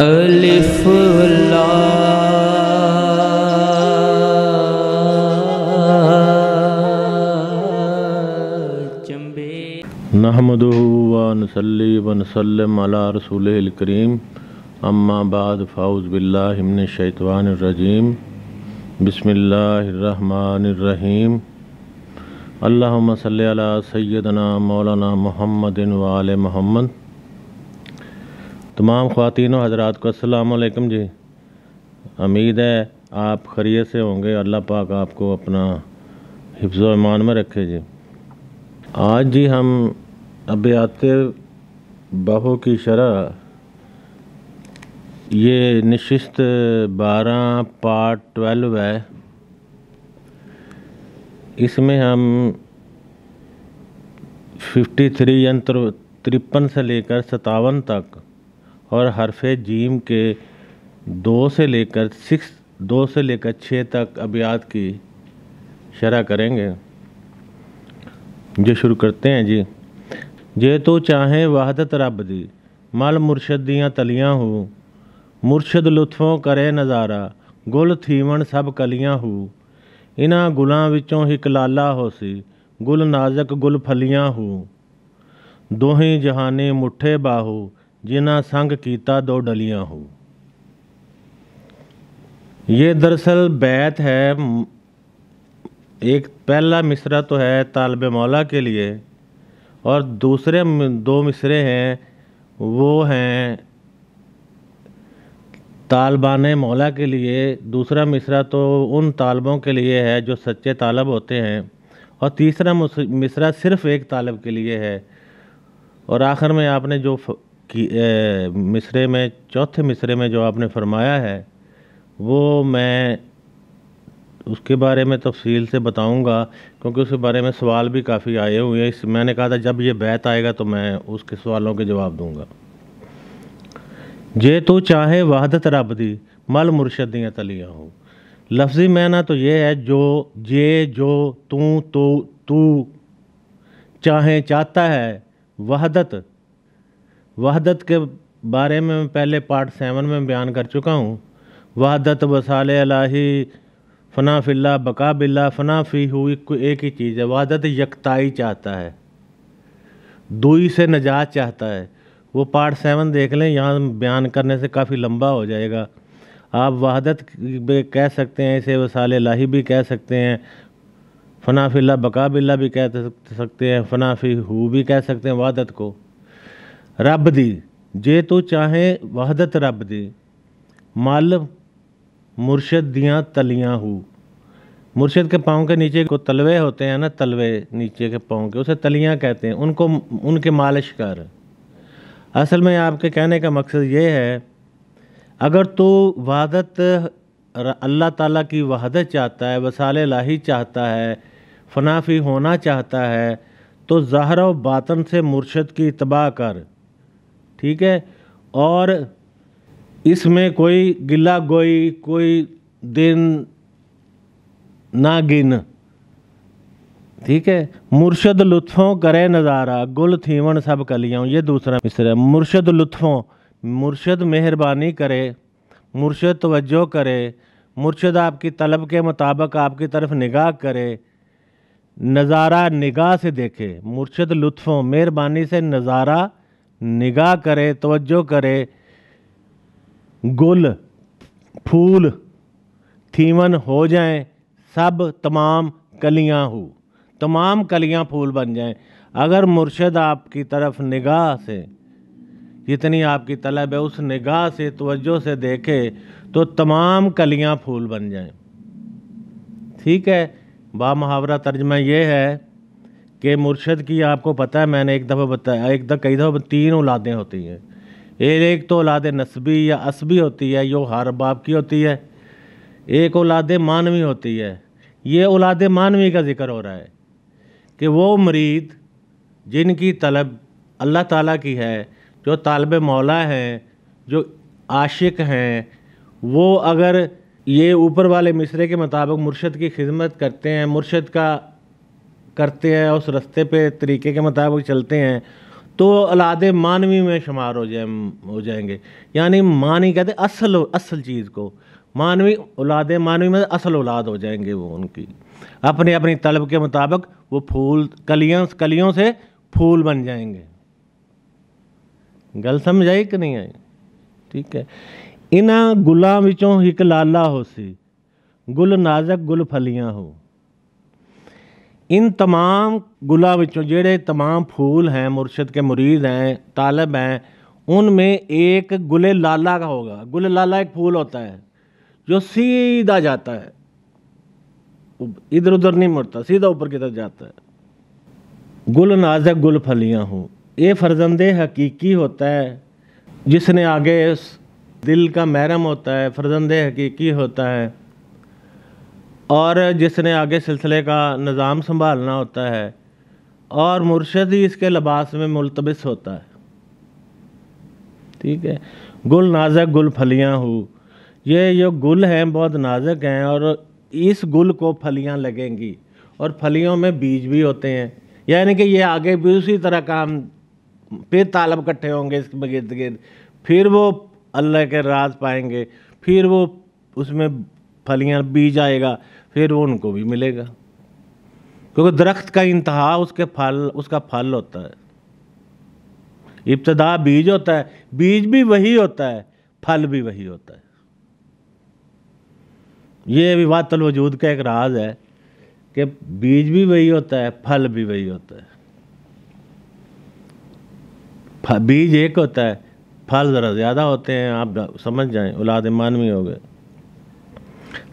अला रसूल करीम अम्माबाद फ़ाउज़ बिल्लामन शैतवानरजीम बसमीम अल्लाम सल सैदना मौलाना मोहम्मद वाल मोहम्मद तमाम ख़वान हजरात को असलकम जी उम्मीद है आप खरीत से होंगे अल्लाह पाक आपको अपना हिफ्ज़ ईमान में रखे जी आज जी हम अबियात बहू की शरह ये निश्चित बारह पार्ट ट्वेल्व है इसमें हम फिफ्टी थ्री यंत्र तिरपन से लेकर सतावन तक और हरफ जीम के दो से लेकर सिक्स दो से लेकर छः तक अबियात की शरह करेंगे जो शुरू करते हैं जी ਜੇ ਤੋ ਚਾਹੇ ਵਾਹਦਤ ਰੱਬ ਦੀ ਮਲ ਮੁਰਸ਼ਦ ਦੀਆਂ ਤਲੀਆਂ ਹੋ ਮੁਰਸ਼ਦ ਲੁਤਫੋਂ ਕਰੇ ਨਜ਼ਾਰਾ ਗੁਲ ਥੀਵਣ ਸਭ ਕਲੀਆਂ ਹੋ ਇਨ੍ਹਾਂ ਗੁਲਾਂ ਵਿੱਚੋਂ ਇੱਕ ਲਾਲਾ ਹੋਸੀ ਗੁਲ ਨਾਜ਼ਕ ਗੁਲ ਫਲੀਆਂ ਹੋ ਦੋਹੇ ਜਹਾਨੇ ਮੁੱਠੇ ਬਾਹੋ जिना संग कीता दो डलिया हो ये दरअसल बैत है एक पहला मिसरा तो है तालब मौला के लिए और दूसरे दो मिसरे हैं वो हैं तालबान मौला के लिए दूसरा मिसरा तो उन तालबों के लिए है जो सच्चे तालब होते हैं और तीसरा मिसरा सिर्फ़ एक तालब के लिए है और आखिर में आपने जो कि मिसरे में चौथे मिसरे में जो आपने फरमाया है वो मैं उसके बारे में तफसील से बताऊंगा क्योंकि उसके बारे में सवाल भी काफ़ी आए हुए हैं इस मैंने कहा था जब ये बैत आएगा तो मैं उसके सवालों के जवाब दूंगा जे तो चाहे वहादत रब दी मल मुर्शद दियाँ तलियाँ हो लफ्ज़ी मैना तो ये है जो जे जो तू तो तू चाहे चाहता है वहदत वहदत के बारे में पहले पार्ट सेवन में बयान कर चुका हूँ वहदत वसाल अलाही फ़ना फ़िल्ला बका बिल्ला फ़ना फ़ी हुई एक ही चीज़ है वहदत यकताई चाहता है दुई से नजात चाहता है वो पार्ट सेवन देख लें यहाँ बयान करने से काफ़ी लंबा हो जाएगा आप वहादत कह सकते हैं इसे वसाल लाही भी कह सकते हैं फ़ना फ़िल्ला बका बिल्ला भी कह सकते हैं फ़ना फ़ी हु भी कह सकते हैं वहादत को ਰੱਬ ਦੀ ਜੇ ਤੂੰ चाहे वहदत रब दी ਮਲ मुर्शद दिया तलिया हो मुर्शद के पाँव के नीचे को तलवे होते हैं ना तलवे नीचे के पाँव के उसे तलियाँ कहते हैं उनको उनके मालिश कर असल में आपके कहने का मकसद ये है अगर तो वहादत अल्लाह ताला की वहादत चाहता है वसाल लाही चाहता है फनाफी होना चाहता है तो ज़ाहरा बातन से मुर्शद की इतबा कर ठीक है और इसमें कोई गिला गोई कोई दिन ना गिन ठीक है मुर्शद लुत्फों करे नज़ारा गुल थीवन सब कलियाँ ये दूसरा मिसर है मुर्शद लुत्फों मुर्शद मेहरबानी करे मुर्शद तवज्जो करे मुर्शद आपकी तलब के मुताबिक आपकी तरफ निगाह करे नज़ारा निगाह से देखे मुर्शद लुत्फों मेहरबानी से नज़ारा निगाह करे तवज्जो करे गुल फूल थीवन हो जाए सब तमाम कलियां हो तमाम कलियां फूल बन जाएं अगर मुर्शद आपकी तरफ निगाह से जितनी आपकी तलब है उस निगाह से तवज्जो से देखे तो तमाम कलियां फूल बन जाएं ठीक है बा मुहावरा तर्जमा यह है कि मुर्शद की आपको पता है मैंने एक दफ़ा बताया एक दफ़ा कई दफ़ा तीन औलादें होती हैं एक तो औलाद नस्बी या असबी होती है यो हर बाप की होती है एक औलाद मानवी होती है ये औलाद मानवी का जिक्र हो रहा है कि वो मरीद जिनकी तलब अल्लाह ताला की है जो तालब मौला हैं जो आशिक हैं वो अगर ये ऊपर वाले मिसरे के मुताबिक मुर्शद की खिदमत करते हैं मुर्शद का करते हैं उस रास्ते पे तरीके के मुताबिक चलते हैं तो अलादे मानवी में शुमार हो जाए हो जाएंगे यानी ही कहते असल असल चीज़ को मानवी औलादे मानवी में असल औलाद हो जाएंगे वो उनकी अपने अपनी तलब के मुताबिक वो फूल कलियों कलियों से फूल बन जाएंगे गल समझ आई कि नहीं आई ठीक है इन गुलों विचों एक लाला हो सी गुल नाजक गुल फलियां हो इन तमाम गुला बच्चों जेड़े तमाम फूल हैं मुर्शद के मुरीद हैं तालब हैं उनमें एक गुल लाला का होगा गुल लाला एक फूल होता है जो सीधा जाता है इधर उधर नहीं मुड़ता सीधा ऊपर की तरफ जाता है गुल नाजक गुल फलियाँ हूँ ये फर्जंद हकीकी होता है जिसने आगे दिल का महरम होता है फर्जंद हकीकी होता है और जिसने आगे सिलसिले का निज़ाम संभालना होता है और मुर्शद ही इसके लबास में मुलतबिस होता है ठीक है गुल नाजक गुल फलियाँ हो ये जो गुल हैं बहुत नाजक हैं और इस गुल को फलियाँ लगेंगी और फलियों में बीज भी होते हैं यानी कि ये आगे भी उसी तरह काम फिर तालब इकट्ठे होंगे इसके गिर्द गिर्द फिर वो अल्लाह के राज पाएंगे फिर वो उसमें फलियाँ बीज आएगा फिर वो उनको भी मिलेगा क्योंकि दरख्त का इंतहा उसके फल उसका फल होता है इब्तदा बीज होता है बीज भी वही होता है फल भी वही होता है ये विवातल वजूद का एक राज है कि बीज भी वही होता है फल भी वही होता है बीज एक होता है फल ज़रा ज़्यादा होते हैं आप समझ जाएं औलाद मानवी हो गए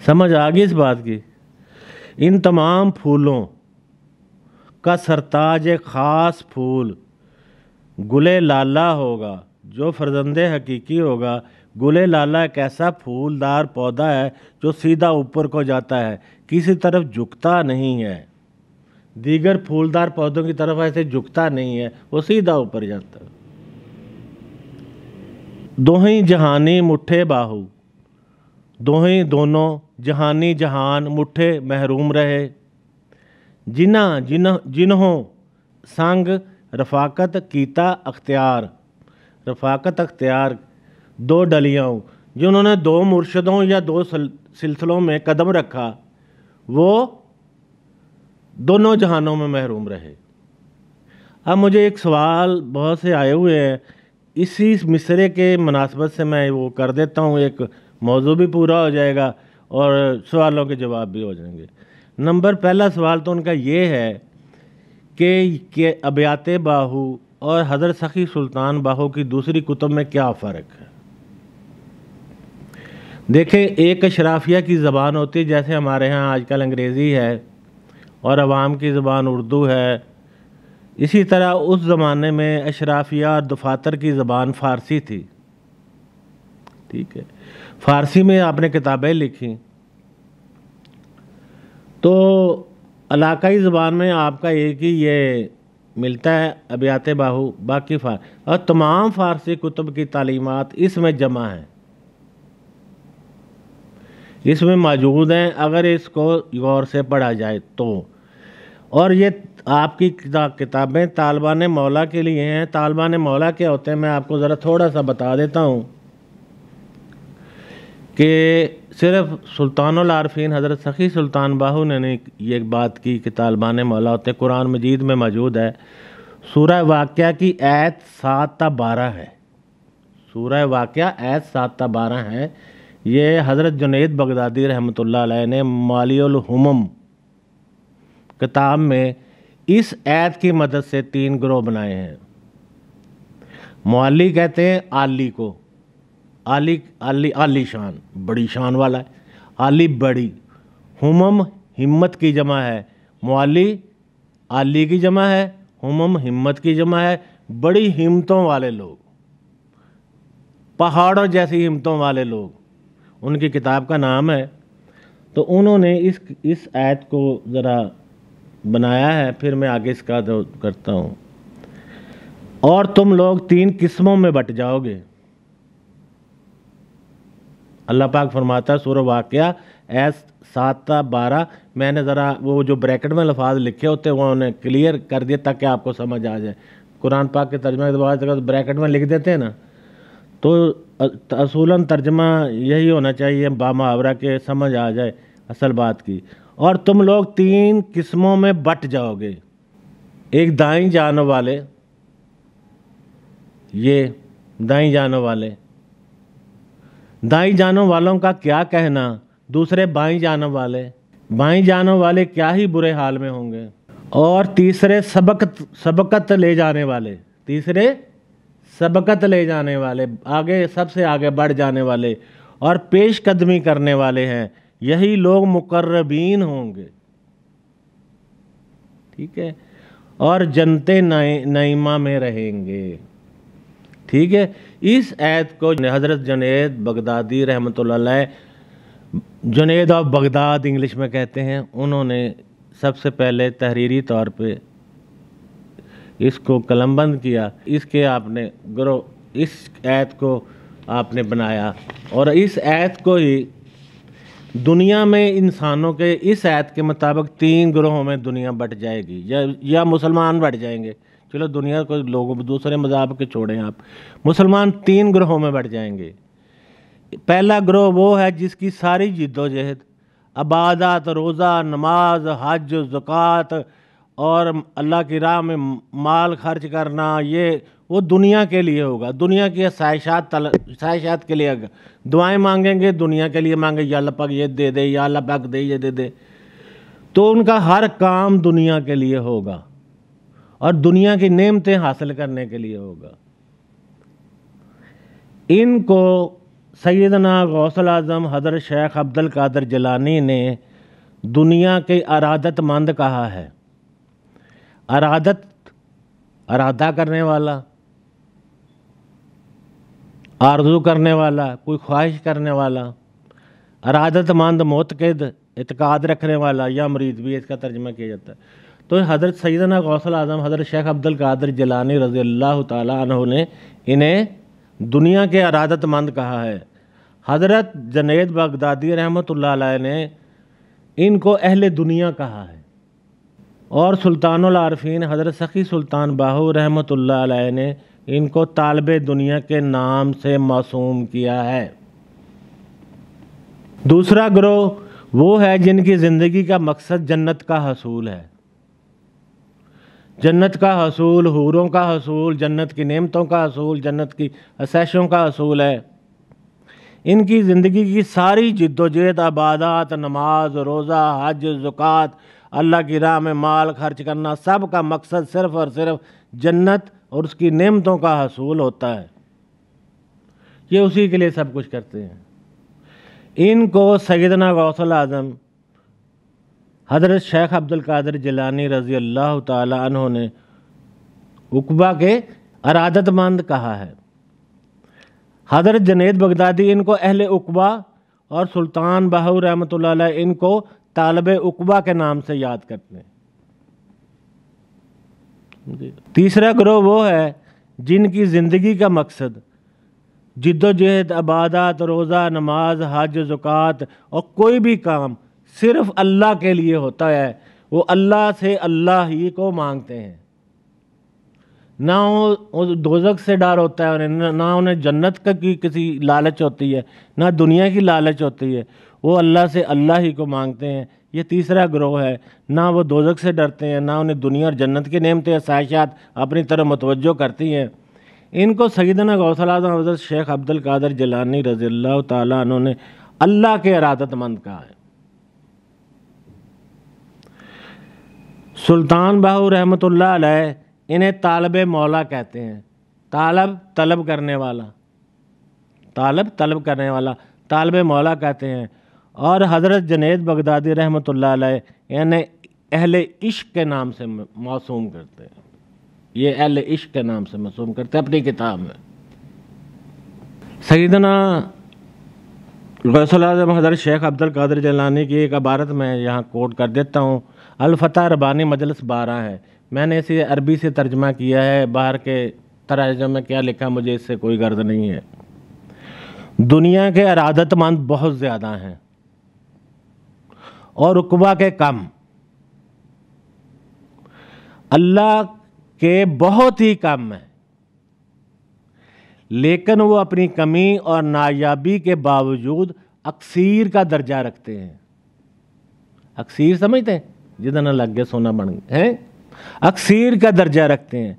समझ आ गई इस बात की इन तमाम फूलों का सरताज एक ख़ास फूल गुले लाला होगा जो फरजंदे हकीकी होगा गुले लाला एक ऐसा फूलदार पौधा है जो सीधा ऊपर को जाता है किसी तरफ झुकता नहीं है दीगर फूलदार पौधों की तरफ ऐसे झुकता नहीं है वो सीधा ऊपर जाता है दोही जहानी मुठे बाहू ਦੋਹੇਂ दोनों जहानी जहान मुठे महरूम रहे ਜਿਨ੍ਹਾਂ ਜਿਨ੍ਹਾਂ जिन्हों संग रफाकत कीता अख्तियार रफाकत अख्तियार दो डलियाओं जिन्होंने दो मुर्शदों या दो सिलसिलों में कदम रखा वो दोनों जहानों में महरूम रहे अब मुझे एक सवाल बहुत से आए हुए हैं इसी मिसरे के मुनासबत से मैं वो कर देता हूँ एक मौजू भी पूरा हो जाएगा और सवालों के जवाब भी हो जाएंगे नंबर पहला सवाल तो उनका ये है कि के अबियात बाहू और हज़र सखी सुल्तान बाहू की दूसरी कुतुब में क्या फ़र्क है देखें एक अशराफिया की ज़बान होती है जैसे हमारे यहाँ आजकल अंग्रेज़ी है और आवाम की ज़बान उर्दू है इसी तरह उस ज़माने में अशराफिया और दफातर की ज़बान फ़ारसी थी ठीक है फारसी में आपने किताबें लिखी तो इलाकाई ज़बान में आपका एक ही ये मिलता है अबियात बाहू बाकी फार और तमाम फारसी कुतुब की तालीमत इसमें जमा हैं इसमें मौजूद हैं अगर इसको गौर से पढ़ा जाए तो और ये आपकी किताबें तालबा ने मौला के लिए हैं तालबा ने मौला के होते हैं मैं आपको ज़रा थोड़ा सा बता देता हूँ कि सिर्फ सुल्तान आरफीन हज़रत सखी सुल्तान बाहू ने नहीं ये बात की कि तालिबान मौला होते कुरान मजीद में मौजूद है सूर्य वाक़ की ऐत सात ता बारह है सूर्य वाक़ ऐत सात ता बारह है ये हज़रत जुनेद बगदादी रहमत ने मालियम किताब में इस ऐत की मदद से तीन ग्रोह बनाए हैं मौली कहते हैं आली को आली आली आली शान बड़ी शान वाला है आली बड़ी हुमम हिम्मत की जमा है मवाली आली की जमा है हुमम हिम्मत की जमा है बड़ी हिम्मतों वाले लोग पहाड़ों जैसी हिम्मतों वाले लोग उनकी किताब का नाम है तो उन्होंने इस इस आयत को ज़रा बनाया है फिर मैं आगे इसका करता हूँ और तुम लोग तीन किस्मों में बट जाओगे अल्लाह पाक फरमाता सुर वाक़ एस सात बारह मैंने ज़रा वो जो ब्रैकेट में लफाज लिखे होते हैं वो उन्हें क्लियर कर दिया ताकि आपको समझ आ जाए कुरान पाक के तर्जमा के बाद तो ब्रैकेट में लिख देते हैं ना तो असूला तर्जमा यही होना चाहिए मुहावरा के समझ आ जाए असल बात की और तुम लोग तीन किस्मों में बट जाओगे एक दाई जानों वाले ये दाई जानों वाले दाई जानों वालों का क्या कहना दूसरे बाई जानों वाले बाई जानों वाले क्या ही बुरे हाल में होंगे और तीसरे सबकत सबकत ले जाने वाले तीसरे सबकत ले जाने वाले आगे सबसे आगे बढ़ जाने वाले और पेश कदमी करने वाले हैं यही लोग मुकर्रबीन होंगे ठीक है और जनते नईमा में रहेंगे ठीक है इस ऐत को हज़रत जुनेद बगदादी रहमत जनेद ऑफ बगदाद इंग्लिश में कहते हैं उन्होंने सबसे पहले तहरीरी तौर पे इसको कलमबंद किया इसके आपने ग्रो इस ऐत को आपने बनाया और इस ऐत को ही दुनिया में इंसानों के इस ऐत के मुताबिक तीन ग्रोहों में दुनिया बट जाएगी या, या मुसलमान बट जाएंगे चलो दुनिया को लोगों दूसरे मजहब के छोड़ें आप मुसलमान तीन ग्रोहों में बढ़ जाएंगे पहला ग्रोह वो है जिसकी सारी जिद्दोजहद अबादत रोज़ा नमाज हज जक़ात और अल्लाह की राह में माल खर्च करना ये वो दुनिया के लिए होगा दुनिया की साइशात तल साइशात के लिए दुआएं मांगेंगे दुनिया के लिए मांगे या लपक ये दे दे या लपक दे ये दे दे तो उनका हर काम दुनिया के लिए होगा और दुनिया की नेमतें हासिल करने के लिए होगा इनको सैदना गौसल आजम हज़र शेख अब्दुल कादर जलानी ने दुनिया के अरादतमंद कहा है अरादत अरादा करने वाला आरजू करने वाला कोई ख्वाहिश करने वाला अरादतमंद मोतकद इतकाद रखने वाला या मरीज भी इसका तर्जमा किया जाता है तो हज़रत सैदना गौसल आज़म हज़रत शेख अब्दुल कादर जलानी रज़ी अल्लाह तु ने इन्हें दुनिया के अरादतमंद कहा है हज़रत जनेद बगदादी रहमत ने इनको अहल दुनिया कहा है और सुल्तानारफीन हज़रत सखी सुल्तान बाहू रहमत ने इनको तालब दुनिया के नाम से मासूम किया है दूसरा ग्रोह वो है जिनकी ज़िंदगी का मकसद जन्नत का हसूल है जन्नत का हसूल हूरों का हसूल जन्नत की नेमतों का हसूल जन्नत की असैशों का हसूल है इनकी ज़िंदगी की सारी जद्दोजहद आबादात नमाज रोज़ा हज जुकात अल्लाह की राह में माल खर्च करना सब का मकसद सिर्फ़ और सिर्फ जन्नत और उसकी नेमतों का हसूल होता है ये उसी के लिए सब कुछ करते हैं इनको सैदना गौसल आज़म हज़रत शेख अब्दुल कादर जिलानी रज़ी अल्लाह तहों ने उकबा के अरादतमंद कहा है हज़रत जनेद बगदादी इनको अहल उकबा और सुल्तान बहू रहमत इनको तालब उकबा के नाम से याद करते हैं तीसरा ग्रोह वो है जिनकी ज़िंदगी का मकसद जिद्दोजहद आबादत रोज़ा नमाज हज जुकात और कोई भी काम सिर्फ अल्लाह के लिए होता है वो अल्लाह से अल्लाह ही को मांगते हैं ना वो दोजक से डर होता है उन्हें ना उन्हें जन्नत का की किसी लालच होती है ना दुनिया की लालच होती है वो अल्लाह से अल्लाह ही को मांगते हैं ये तीसरा ग्रोह है ना वो दोजक से डरते हैं ना उन्हें दुनिया और जन्नत के नियमते आसाइशात अपनी तरह मतवजो करती हैं इनको सईदना गौसल आजम हजरत शेख अब्दुल कादर जलानी रजील्ला तुमने अल्लाह के इरादतमंद कहा है सुल्तान बहू रहमत इन्हें तालब मौला कहते हैं तालब तलब करने वाला तालब तलब करने वाला तालब मौला कहते हैं और हज़रत जनेद बगदादी रहमत इन्हें अहल इश्क के नाम से मासूम करते हैं ये अहल इश्क के नाम से मासूम करते हैं अपनी किताब में सईदना गौसल हज़रत शेख अब्दुल कादर जलानी की एक अबारत मैं यहाँ कोट कर देता हूँ अलफ़ता रबानी मजलस बारह है मैंने इसे अरबी से तर्जमा किया है बाहर के तराजों में क्या लिखा मुझे इससे कोई गर्ज नहीं है दुनिया के अरादतमंद बहुत ज़्यादा हैं और रुकबा के कम अल्लाह के बहुत ही कम हैं लेकिन वो अपनी कमी और नायाबी के बावजूद अक्सीर का दर्जा रखते हैं अक्सीर समझते हैं जितना लग गया सोना बन गया है अक्सीर का दर्जा रखते हैं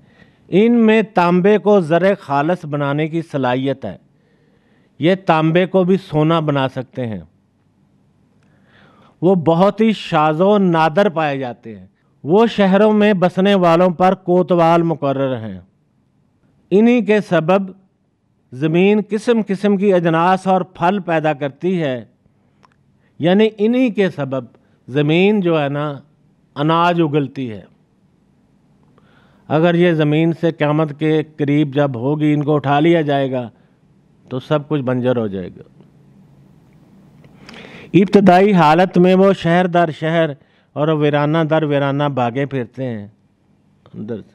इनमें तांबे को ज़र खालस बनाने की सलाहियत है ये तांबे को भी सोना बना सकते हैं वो बहुत ही शाजो नादर पाए जाते हैं वो शहरों में बसने वालों पर कोतवाल मुकर हैं इन्हीं के सबब ज़मीन किस्म किस्म की अजनास और फल पैदा करती है यानी इन्हीं के सबब ज़मीन जो है ना अनाज उगलती है अगर ये ज़मीन से क्यामत के करीब जब होगी इनको उठा लिया जाएगा तो सब कुछ बंजर हो जाएगा इब्तदाई हालत में वो शहर दर शहर और वीराना दर वीराना भागे फिरते हैं अंदर से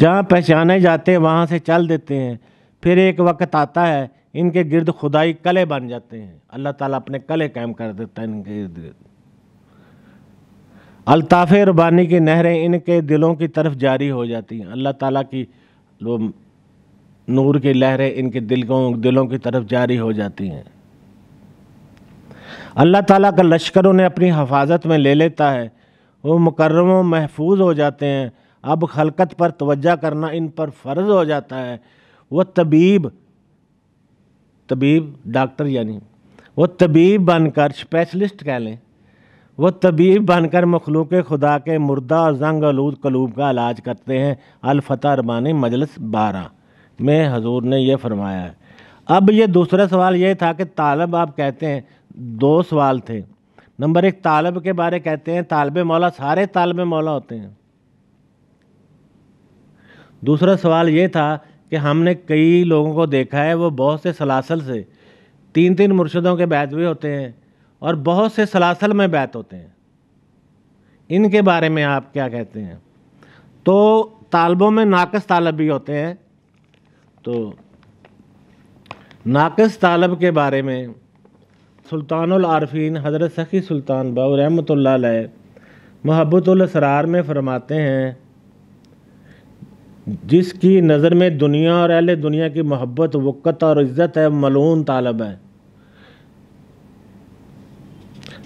जहाँ पहचाने जाते हैं वहाँ से चल देते हैं फिर एक वक्त आता है इनके गिर्द खुदाई कले बन जाते हैं अल्लाह ताला अपने कले कायम कर देता है इनके गिर्द गिर्द अलताफ़ रबानी की नहरें इनके दिलों की तरफ जारी हो जाती हैं अल्लाह ताला की नूर की लहरें इनके दिलों दिलों की तरफ जारी हो जाती हैं अल्लाह ताला का लश्कर उन्हें अपनी हफाजत में ले लेता है वो मुकर्रम महफूज हो जाते हैं अब खलकत पर तवज्जा करना इन पर फ़र्ज़ हो जाता है वह तबीब तबीब डॉक्टर यानी वो तबीब बनकर स्पेशलिस्ट कह लें वो तबीब बनकर मखलूक खुदा के मुर्दा जंग आलूद कलूब का इलाज करते हैं अलफ़तः रबानी मजलस बारह में हजूर ने यह फरमाया है अब ये दूसरा सवाल ये था कि तालब आप कहते हैं दो सवाल थे नंबर एक तालब के बारे कहते हैं तालब मौला सारे तालब मौला होते हैं दूसरा सवाल ये था कि हमने कई लोगों को देखा है वो बहुत से सलासल से तीन तीन मुर्शदों के बैत भी होते हैं और बहुत से सलासल में बैत होते हैं इनके बारे में आप क्या कहते हैं तो तालबों में नाकस तालब भी होते हैं तो नाकस तालब के बारे में सुल्तानआरफीन हज़रत सखी सुल्तान बाबू रहमत महबतुलसरार में फ़रमाते हैं जिसकी नज़र में दुनिया और अहले दुनिया की मोहब्बत वक़्त और इज़्ज़त है मलून तालब है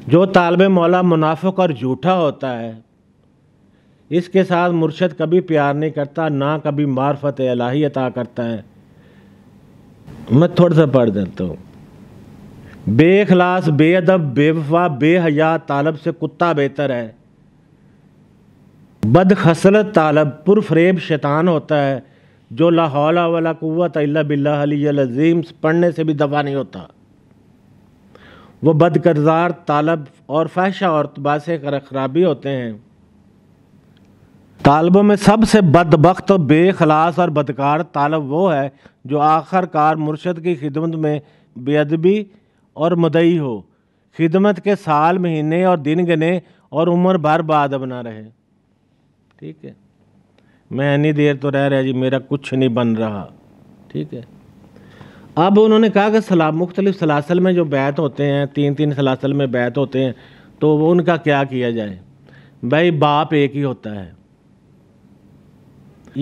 जो तालब मौला मुनाफिक और झूठा होता है इसके साथ मुर्शद कभी प्यार नहीं करता ना कभी मार्फत अलाही अता करता है मैं थोड़ा सा पढ़ देता हूँ बेखलास बेअदब बेवफा बेहया तालब से कुत्ता बेहतर है बदखसलत तालब पुरफरेब शैतान होता है जो लाहौला वाला कुत अल्ला अलीम पढ़ने से भी दफा नहीं होता वो बदकरदार तालब और फैशा और तबासे खराबी होते हैं तालबों में सबसे बदबख्त बेखलास और बदकार तालब वो है जो आखिरकार मुर्शद की खिदमत में बेअदबी और मदई हो खिदमत के साल महीने और दिन गने और उम्र भर बाद बना रहे ठीक है मैं इन्नी देर तो रह रहा जी मेरा कुछ नहीं बन रहा ठीक है अब उन्होंने कहा कि सलाब मुख्तलिफ सलासल में जो बैत होते हैं तीन तीन सलासल में बैत होते हैं तो वो उनका क्या किया जाए भाई बाप एक ही होता है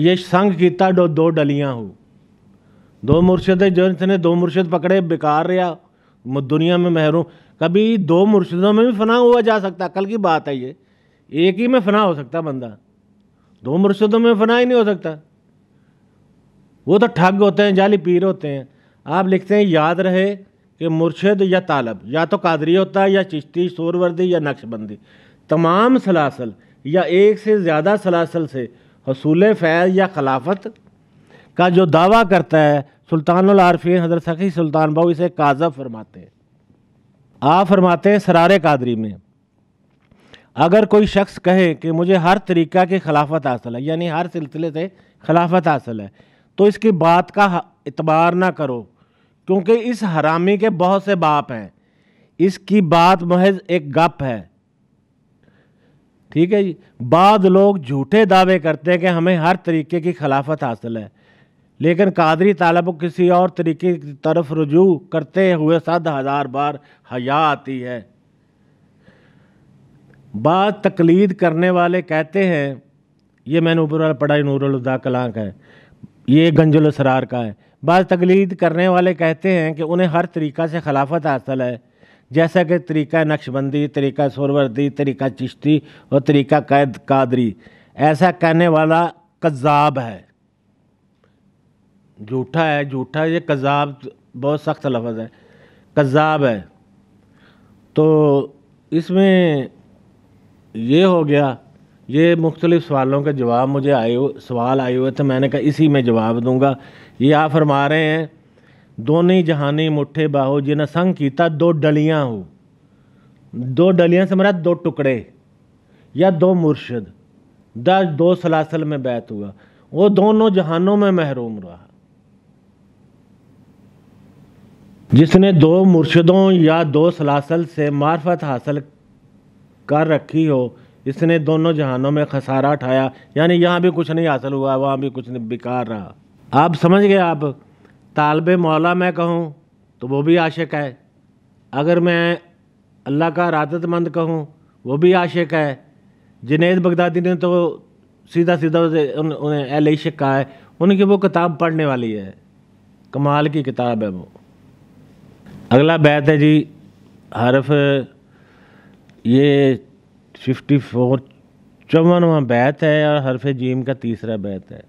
ये संग किता डो दो डलियाँ हो दो मुर्शद जो इसने दो मुर्शद पकड़े बेकार रहा दुनिया में महरूम कभी दो मुर्शदों में भी फना हुआ जा सकता कल की बात है ये एक ही में फना हो सकता बंदा दो मुर्शदों में फना ही नहीं हो सकता वो तो ठग होते हैं जाली पीर होते हैं आप लिखते हैं याद रहे कि मुर्शद या तालब या तो कादरी होता है या चिश्ती शोरवर्दी या नक्शबंदी तमाम सलासल या एक से ज़्यादा सलासल से हसूल फैज़ या खिलाफत का जो दावा करता है सुल्तान आरफीन हजरत सखी सुल्तान भाऊ इसे काजब फरमाते हैं आप फरमाते हैं सरार कादरी में अगर कोई शख्स कहे कि मुझे हर तरीक़ा की खिलाफत हासिल है यानी हर सिलसिले से खिलाफत हासिल है तो इसकी बात का इतबार ना करो क्योंकि इस हरामी के बहुत से बाप हैं इसकी बात महज एक गप है ठीक है जी बाद लोग झूठे दावे करते हैं कि हमें हर तरीके की खिलाफत हासिल है लेकिन कादरी तालब किसी और तरीके की तरफ रजू करते हुए सद हज़ार बार हया आती है बात तकलीद करने वाले कहते हैं ये मैंने ऊपर वाला पढ़ा नूरदा कलां कलाक है ये गंजुल सरार का है बात तकलीद करने वाले कहते हैं कि उन्हें हर तरीक़ा से खिलाफत हासिल है जैसा कि तरीक़ा नक्शबंदी तरीक़ा सुरवर्दी तरीक़ा चिश्ती और तरीक़ा कैद कादरी ऐसा कहने वाला कज़ाब है झूठा है झूठा ये कज़ाब बहुत सख्त लफज है कज़ाब है तो इसमें ये हो गया ये मुख्तलिफ़ सवालों के जवाब मुझे आए हुए सवाल आए हुए थे मैंने कहा इसी में जवाब दूंगा ये आप फरमा रहे हैं दोनों जहानी मुठ्ठे बाहो जिन्हें संग कीता दो डलियाँ हो दो डलियाँ से मेरा दो टुकड़े या दो मुर्शद दस दो सलासल में बैत हुआ वो दोनों जहानों में महरूम रहा जिसने दो मुर्शदों या दो सलासल से मार्फत हासिल कर रखी हो इसने दोनों जहानों में खसारा उठाया यानी यहाँ भी कुछ नहीं हासिल हुआ वहाँ भी कुछ नहीं बेकार रहा आप समझ गए आप तालब मौला मैं कहूँ तो वो भी आशिक है अगर मैं अल्लाह का रादतमंद कहूँ वो भी आशिक है जिनेद बगदादी ने तो सीधा सीधा उन, उन्हें एल इश्क कहा है उनकी वो किताब पढ़ने वाली है कमाल की किताब है वो अगला बैत है जी हरफ ये फिफ्टी फोर चौवनवा बैत है और हरफ जीम का तीसरा बैत है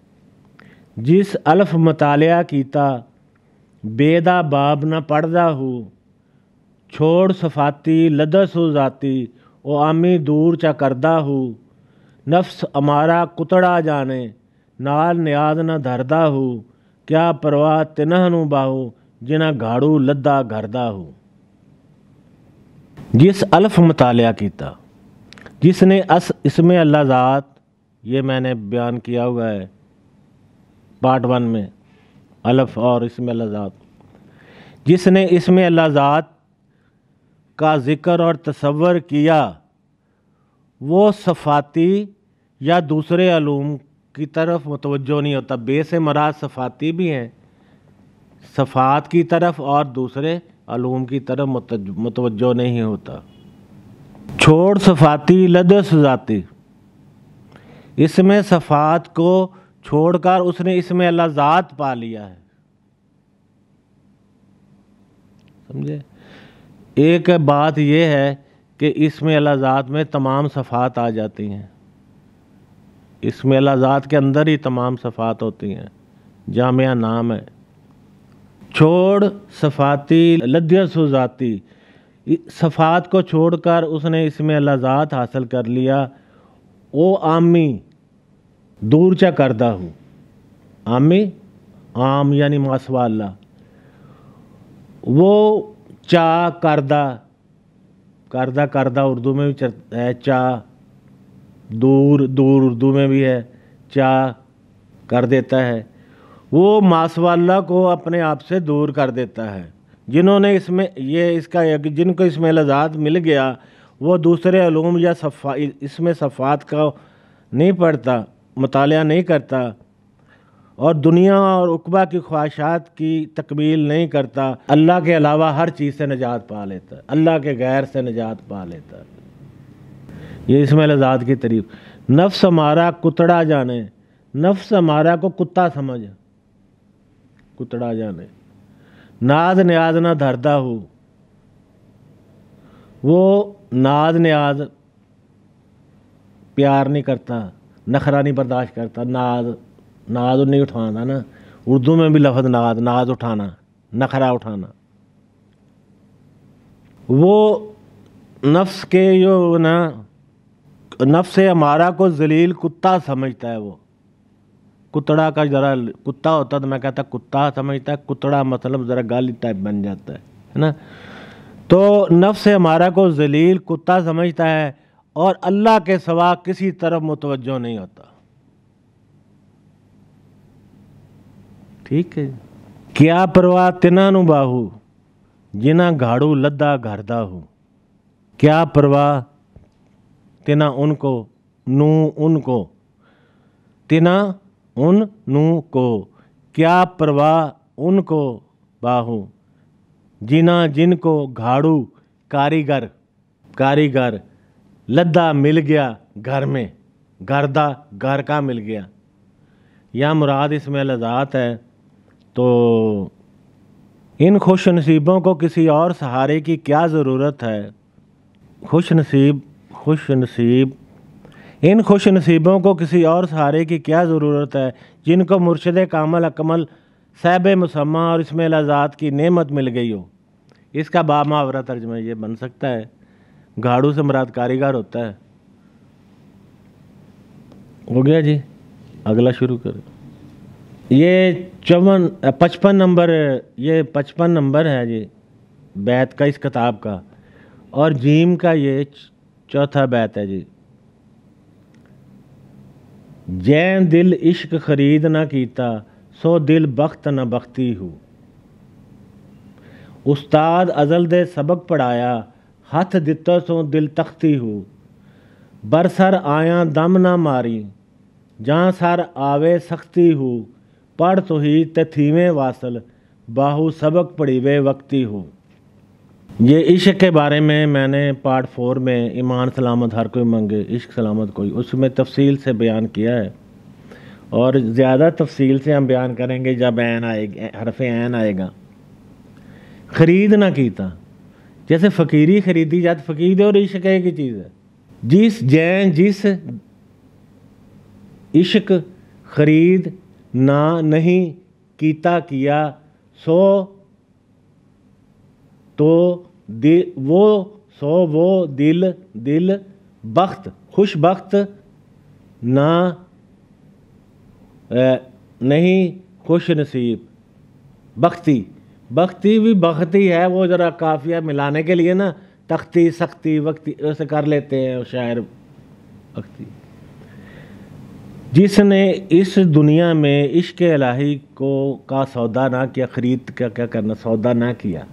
जिस अल्फ मतालिया कीता बेदा बाब ना पढ़दा हो छोड़ सफाती लदस हो जाती ओ आमी दूर चा करदा हो नफ्स अमारा कुतड़ा जाने नाल न्याद ना धरदा हो क्या परवाह तिन्ह बाहू जिना गाड़ू लद्दा घरदा हो जिस अल्फ मताल किया जिसने अस इसमें अल्लाह ज़ात ये मैंने बयान किया हुआ है पार्ट वन में अल्फ और इसमें अल्लाह ज़ात जिसने इसमें अल्लाह ज़ात का ज़िक्र और तस्वर किया वो सफ़ाती या दूसरे आलूम की तरफ मुतवज़ो नहीं होता बेस मराज सफ़ाती भी हैं सफ़ात की तरफ और दूसरे अलूम की तरफ मतवजो नहीं होता छोड़ सफाती लद सजाती इसमें सफ़ात को छोड़कर उसने इसमें ज़ात पा लिया है समझे एक बात यह है कि इसमें ज़ात में तमाम सफ़ात आ जाती हैं इसमें ज़ात के अंदर ही तमाम सफ़ात होती हैं जामिया नाम है छोड़ सफ़ाती लद्यस हो जाती सफ़ात को छोड़कर उसने इसमें लजात हासिल कर लिया ओ आमी दूर चा करदा हूँ आमी आम यानी मासवाला वो चा करदा करदा करदा उर्दू में भी है चा दूर दूर उर्दू में भी है चा कर देता है वो मासवाला को अपने आप से दूर कर देता है जिन्होंने इसमें ये इसका जिनको इसमें लजात मिल गया वो दूसरे अलूम या सफ़ा इसमें सफ़ात का नहीं पढ़ता मताल नहीं करता और दुनिया और उकबा की ख्वाहिशात की तकमील नहीं करता अल्लाह के अलावा हर चीज़ से निजात पा लेता अल्लाह के गैर से निजात पा लेता ये इसमें लजात की तरीफ नफ्स हमारा कुतड़ा जाने नफ्स हमारा को कुत्ता समझ कुतड़ा जाने नाद न्याद ना धरता हो वो नाद न्याद प्यार नहीं करता नखरा नहीं बर्दाश्त करता नाद नाद नहीं उठाना ना उर्दू में भी लफ्ज़ नाद नाद उठाना नखरा उठाना वो नफ्स के जो ना नफ्स हमारा को जलील कुत्ता समझता है वो कुतड़ा का ज़रा कुत्ता होता तो मैं कहता कुत्ता समझता है कुतड़ा मतलब ज़रा गाली टाइप बन जाता है है ना तो नफ्स हमारा को जलील कुत्ता समझता है और अल्लाह के सवा किसी तरफ मुतवजो नहीं होता ठीक है क्या परवाह तिना नु बाहू जिना घाड़ू लद्दा घरदा हूँ क्या परवाह तिना उनको नू उनको तिना उन को क्या प्रवाह उनको बाहू जिना जिनको घाड़ू कारीगर कारीगर लद्दा मिल गया घर में गर्दा घर का मिल गया या मुराद इसमें लजात है तो इन खुश नसीबों को किसी और सहारे की क्या ज़रूरत है खुश नसीब खुश नसीब इन खुश नसीबों को किसी और सहारे की क्या ज़रूरत है जिनको मुर्शद कामल अकमल सैब मुसम्मा और इसमें लजात की नेमत मिल गई हो इसका बामावरा तर्जमा ये बन सकता है घाड़ू से मराद कारीगर होता है हो गया जी अगला शुरू करें ये चौवन पचपन नंबर ये पचपन नंबर है जी बैत का इस किताब का और जीम का ये चौथा बैत है जी ਜੈ ਦਿਲ ਇਸ਼ਕ ਖਰੀਦ ਨਾ ਕੀਤਾ ਸੋ ਦਿਲ ਬਖਤ ਨਾ ਬਖਤੀ ਹੂ ਉਸਤਾਦ ਅਜ਼ਲ ਦੇ ਸਬਕ ਪੜਾਇਆ ਹੱਥ ਦਿੱਤਾ ਸੋ ਦਿਲ ਤਖਤੀ ਹੂ ਬਰਸਰ ਆਇਆ ਦਮ ਨਾ ਮਾਰੀ ਜਾਂ ਸਰ ਆਵੇ ਸਖਤੀ ਹੂ ਪੜ ਤੋਹੀ ਤੇ ਥੀਵੇਂ ਵਾਸਲ ਬਾਹੂ ਸਬਕ ਪੜੀਵੇ ਵਕਤੀ ਹੂ ये इश्क के बारे में मैंने पार्ट फोर में ईमान सलामत हर कोई मंगे इश्क सलामत कोई उसमें तफसील से बयान किया है और ज़्यादा तफसील से हम बयान करेंगे जब ऐन आएगी हरफ ऐन आएगा ख़रीद ना कीता जैसे फ़कीरी ख़रीदी जाती फ़कीर और इश्क एक ही चीज़ है जिस जैन जिस इश्क खरीद ना नहीं कीता किया सो तो दे वो सो वो दिल दिल बख्त खुश बख्त ना नहीं खुश नसीब बख्ती बख्ती भी बख्ती है वो ज़रा काफ़िया मिलाने के लिए ना तख्ती सख्ती वक्ती ऐसे कर लेते हैं शायर बख्ती जिसने इस दुनिया में इश्क इलाही को का सौदा ना किया ख़रीद का क्या करना सौदा ना किया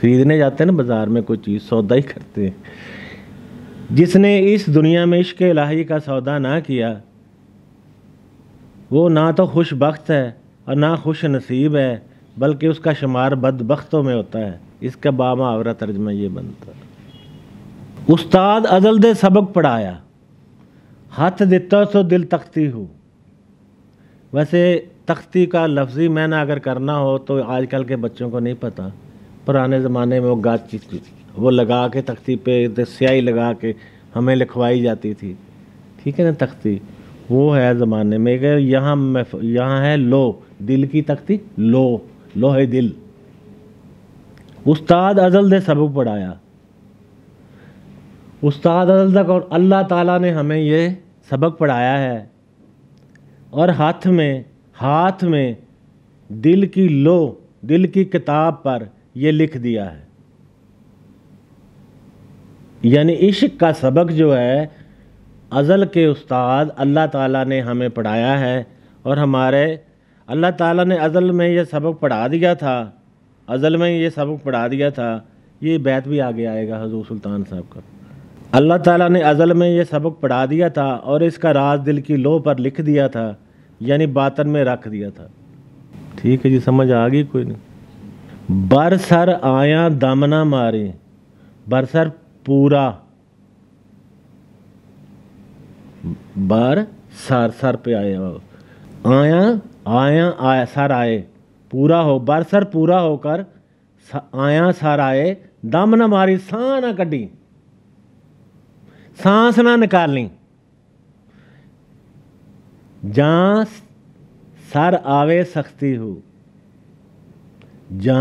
खरीदने जाते हैं ना बाज़ार में कोई चीज़ सौदा ही करते हैं जिसने इस दुनिया में इश्क इलाही का सौदा ना किया वो ना तो खुश बख्त है और ना खुश नसीब है बल्कि उसका शुमार बदबख्तों में होता है इसका बामावरा तर्जमा ये बनता है उस्ताद अजल दे सबक पढ़ाया हथ दिता सो तो दिल तख्ती हो वैसे तख्ती का लफ्ज़ी मैंने अगर करना हो तो आजकल के बच्चों को नहीं पता पुराने ज़माने में वो गाची वो लगा के तख्ती पे स्याही लगा के हमें लिखवाई जाती थी ठीक है ना तख्ती वो है ज़माने में यहाँ यहाँ है लो दिल की तख्ती लो लो है दिल उस्ताद अजल ने सबक पढ़ाया उस्ताद अजल तक और अल्लाह ताला ने हमें ये सबक पढ़ाया है और हाथ में हाथ में दिल की लो दिल की किताब पर ये लिख दिया है यानी इश्क का सबक जो है अज़ल के उस्ताद अल्लाह ताला ने हमें पढ़ाया है और हमारे अल्लाह ताला ने अज़ल में यह सबक पढ़ा दिया था अज़ल में ये सबक पढ़ा दिया था ये बैत भी आगे आएगा हजूर सुल्तान साहब का अल्लाह ताला ने अज़ल में यह सबक पढ़ा दिया था और इसका राज दिल की लोह पर लिख दिया था यानी बातन में रख दिया था ठीक है जी समझ आ गई कोई नहीं सर आया दम ना मारे सर पूरा बर सर सर पे आए आया आया आया सर आए पूरा हो बर सर पूरा होकर आया सर आए दम ना मारी साह ना कड़ी सांस ना निकाली जहाँ सर आवे सख्ती हो जा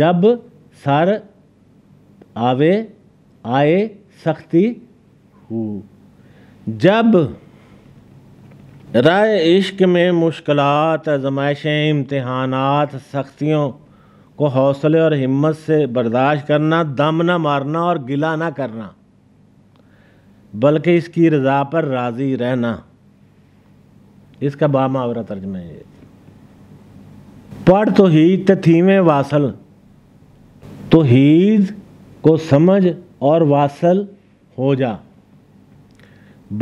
जब सर आवे आए सख्ती हो जब राय इश्क में मुश्किलात आजमाइशें इम्तहानात सख्तियों को हौसले और हिम्मत से बर्दाश्त करना दम ना मारना और गिला ना करना बल्कि इसकी रज़ा पर राज़ी रहना इसका बामावरा तर्जमा है पढ़ तो ही तथीमें वासल तो हीज को समझ और वासल हो जा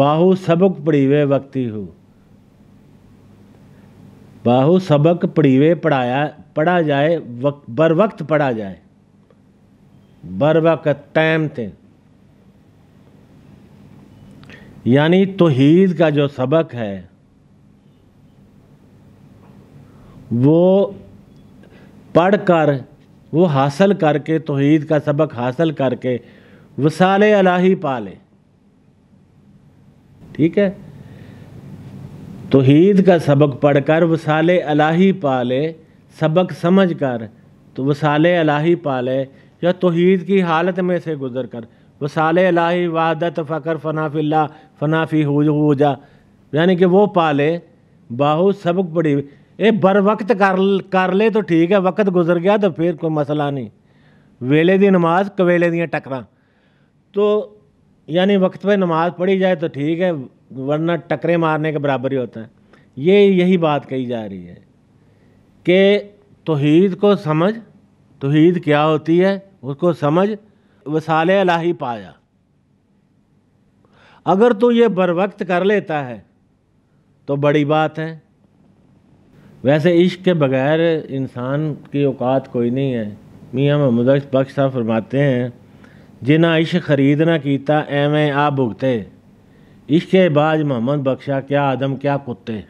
बाहु सबक पढ़ीवे वक्ती हो बाहु सबक पढ़ीवे पढ़ाया पढ़ा जाए वक, बर वक्त पढ़ा जाए बर वक्त टाइम थे यानी तोहीद का जो सबक है वो पढ़ कर वो हासिल करके तोहद का सबक हासिल करके वसाले अलाही पा लें ठीक है तोहद का सबक पढ़ कर वसाले अलाही पा ले सबक समझ कर तो वसाले अलाही पा ले या तोहद की हालत में से गुजर कर वसाले अलाही वादत फ़कर फ़नाफ़िल्ला फ़नाफ़ी जा यानी कि वो पाले बाहु सबक बड़ी ये बर वक्त कर कर ले तो ठीक है वक्त गुजर गया तो फिर कोई मसला नहीं वेले दी नमाज कवेले दियाँ टकरा तो यानी वक्त पर नमाज पढ़ी जाए तो ठीक है वरना टकरे मारने के बराबर ही होता है ये यही बात कही जा रही है कि तोहीद को समझ तोहीद क्या होती है उसको समझ अला अलाही पाया अगर तू ये बर वक्त कर लेता है तो बड़ी बात है वैसे इश्क के बगैर इंसान की औकात कोई नहीं है मियाँ महमूद बख्श साहब फरमाते हैं जिना इश्क खरीद ना कीता एवें आ भुगते इश्क बाज मोहम्मद बख्शा क्या आदम क्या कुत्ते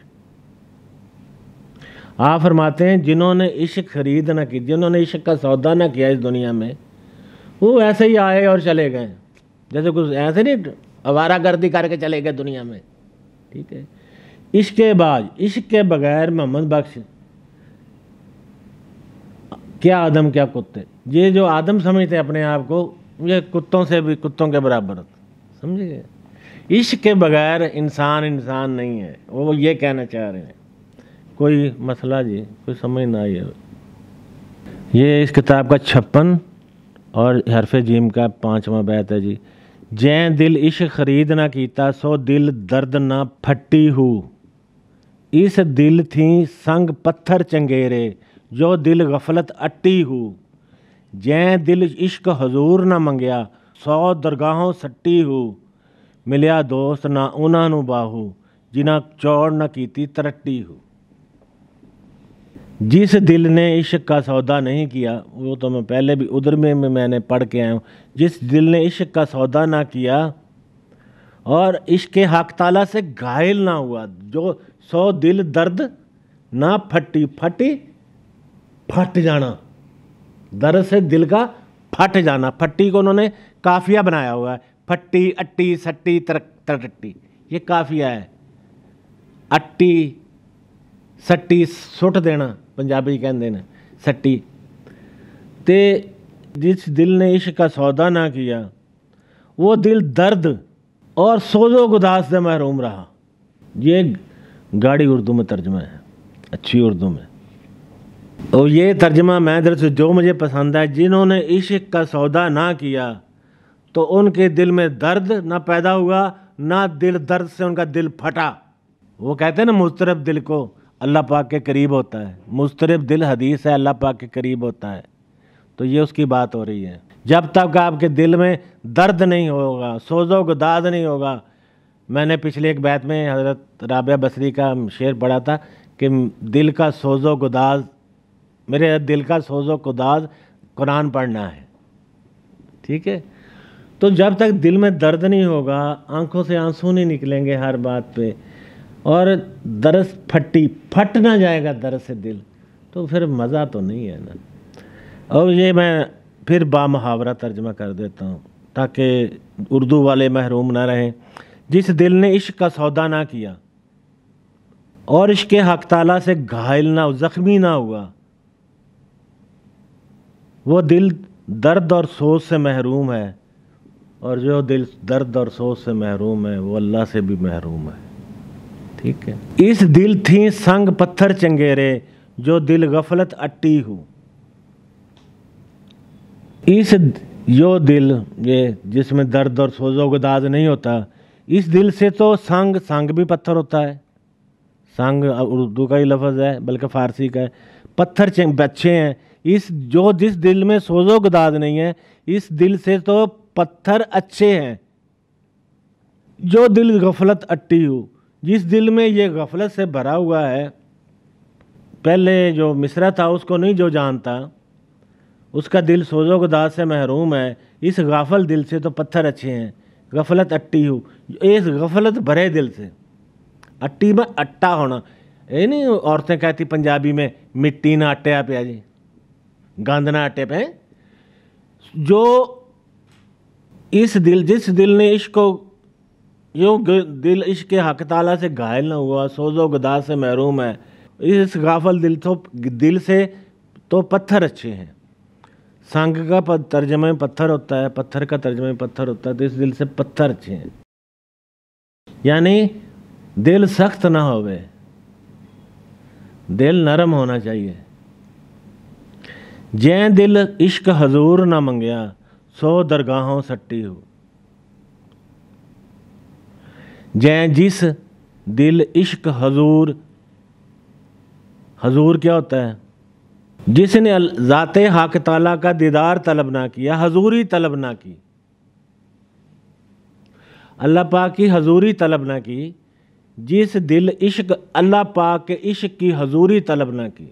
आ फरमाते हैं जिन्होंने इश्क खरीद ना की जिन्होंने इश्क का सौदा ना किया इस दुनिया में वो ऐसे ही आए और चले गए जैसे कुछ ऐसे नहीं आवारा गर्दी करके चले गए दुनिया में ठीक है इश्क बाज इश्क के बगैर मोहम्मद बख्श क्या आदम क्या कुत्ते ये जो आदम समझते अपने आप को ये कुत्तों से भी कुत्तों के बराबर समझिए इश्क के बगैर इंसान इंसान नहीं है वो ये कहना चाह रहे हैं कोई मसला जी कोई समझ ना आई ये इस किताब का छप्पन और हरफ जीम का पाँचवा बैत है जी जै दिल इश्क खरीद ना कीता सो दिल दर्द ना फटी हूँ इस दिल थी संग पत्थर चंगेरे जो दिल गफलत अट्टी हु जै दिल इश्क हजूर ना मंगया सौ दरगाहों सट्टी हु मिलिया दोस्त ना उन्होंने बाहू जिना चौड़ ना की तरट्टी हु जिस दिल ने इश्क का सौदा नहीं किया वो तो मैं पहले भी उधर में, मैंने पढ़ के आया हूँ जिस दिल ने इश्क का सौदा ना किया और इश्क हक ताला से घायल ना हुआ जो सौ दिल दर्द ना फटी फटी फट जाना दर्द से दिल का फट जाना फट्टी को उन्होंने काफिया बनाया हुआ है फट्टी अट्टी सट्टी तरक तरटट्टी ये काफिया है अट्टी सट्टी सुट देना पंजाबी कहते हैं सट्टी ते जिस दिल ने इश्क का सौदा ना किया वो दिल दर्द और सोजो गुदास से महरूम रहा ये गाड़ी उर्दू में तर्जमा है अच्छी उर्दू में और तो ये तर्जमा मैं दरअसल जो मुझे पसंद है जिन्होंने इश्क का सौदा ना किया तो उनके दिल में दर्द ना पैदा हुआ ना दिल दर्द से उनका दिल फटा वो कहते हैं ना मुस्तरब दिल को अल्लाह पाक के करीब होता है मुस्तरब दिल हदीस है अल्लाह पाक के करीब होता है तो ये उसकी बात हो रही है जब तक आपके दिल में दर्द नहीं होगा सोजो गदाद नहीं होगा मैंने पिछले एक बैत में हज़रत राबिया बसरी का शेर पढ़ा था कि दिल का सोजो गुदाज मेरे दिल का सोजो गुदाज कुरान पढ़ना है ठीक है तो जब तक दिल में दर्द नहीं होगा आंखों से आंसू नहीं निकलेंगे हर बात पे और दरस फटी फट ना जाएगा दरस से दिल तो फिर मज़ा तो नहीं है ना और ये मैं फिर मुहावरा तर्जमा कर देता हूँ ताकि उर्दू वाले महरूम ना रहें जिस दिल ने इश्क का सौदा ना किया और इश्क हक ताला से घायल ना ज़ख्मी ना हुआ वो दिल दर्द और सोच से महरूम है और जो दिल दर्द और सोच से महरूम है वो अल्लाह से भी महरूम है ठीक है इस दिल थी संग पत्थर चंगेरे जो दिल गफलत अट्टी हूँ इस जो दिल ये जिसमें दर्द और सोजो गदाज नहीं होता इस दिल से तो संग संग भी पत्थर होता है संग उर्दू का ही लफज है बल्कि फ़ारसी का है पत्थर बच्चे हैं इस जो जिस दिल में सोजो गदाज नहीं है इस दिल से तो पत्थर अच्छे हैं जो दिल गफलत अट्टी हो जिस दिल में ये गफलत से भरा हुआ है पहले जो मिसरा था उसको नहीं जो जानता उसका दिल सोजो गदाद से महरूम है इस गाफल दिल से तो पत्थर अच्छे हैं गफलत अट्टी हो इस गफलत भरे दिल से अट्टी में अट्टा होना ये नहीं औरतें कहती पंजाबी में मिट्टी ना अट्टे पे जी गंद ना अट्टे पे जो इस दिल जिस दिल ने इश्क को यो दिल इश्क के हक ताला से घायल ना हुआ सोजो गदा से महरूम है इस गाफल दिल तो दिल से तो पत्थर अच्छे हैं सांग का तर्जमे पत्थर होता है पत्थर का तर्जमे पत्थर होता है तो इस दिल से पत्थर छे यानी दिल सख्त ना होवे दिल नरम होना चाहिए जै दिल इश्क हजूर ना मंगया सो दरगाहों सट्टी हो जै जिस दिल इश्क हजूर हजूर क्या होता है जिसने ज़ात हाक ताला का दीदार तलब ना किया हजूरी तलब ना की अल्लाह पाक की हजूरी तलब ना की जिस दिल इश्क अल्लाह पाक के इश्क की हजूरी तलब ना की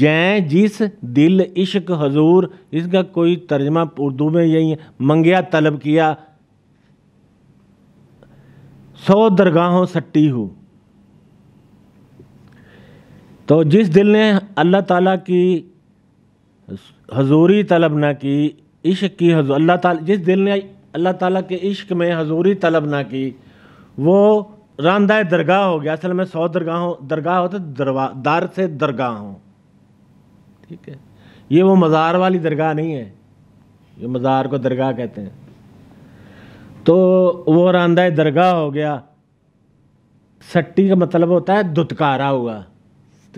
जै जिस दिल इश्क हजूर इसका कोई तर्जमा उर्दू में यही है मंगया तलब किया सौ दरगाहों सट्टी हूँ तो जिस दिल ने अल्लाह ताला की हजूरी तलब ना की इश्क की अल्लाह ताला जिस दिल ने अल्लाह ताला के इश्क में हजूरी तलब ना की वो रामदाय दरगाह हो गया असल में सौ दरगाह दरगाह होते दरवा दार से दरगाह हो ठीक है ये वो मज़ार वाली दरगाह नहीं है ये मज़ार को दरगाह कहते हैं तो वो रामदाय दरगाह हो गया सट्टी का मतलब होता है दुतकारा हुआ